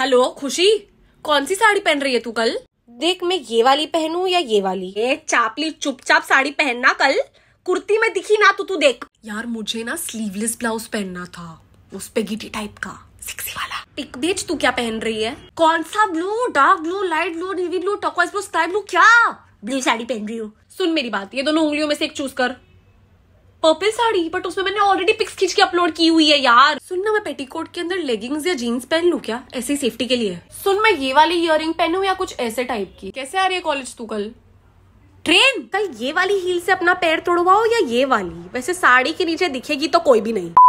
hello खुशी कौन सी साड़ी पहन रही है तू कल देख मैं ये वाली पहनू या ये वाली ए चापली चुपचाप साड़ी पहनना कल कुर्ती में दिखी ना तो तू देख यार मुझे ना स्लीवलेस ब्लाउज पहनना था उस पे गिटी टाइप का सिक्सी वाला पिक भेज तू क्या पहन रही है कौन सा blue dark blue light blue navy blue turquoise blue sky blue क्या ब्लू साड़ी पहन रही हूँ सुन मेरी बात ये दोनों उंगलियों में से एक चूज कर पर्पल साड़ी बट उसमें मैंने ऑलरेडी पिक्स खींच के अपलोड की हुई है यार सुन ना मैं पेटीकोट के अंदर लेगिंग्स या जीन्स पहन लू क्या ऐसी सेफ्टी के लिए सुन मैं ये वाली इयर पहनू या कुछ ऐसे टाइप की कैसे आ रही है कॉलेज तू कल ट्रेन कल ये वाली हील से अपना पैर तोड़वाओ या ये वाली वैसे साड़ी के नीचे दिखेगी तो कोई भी नहीं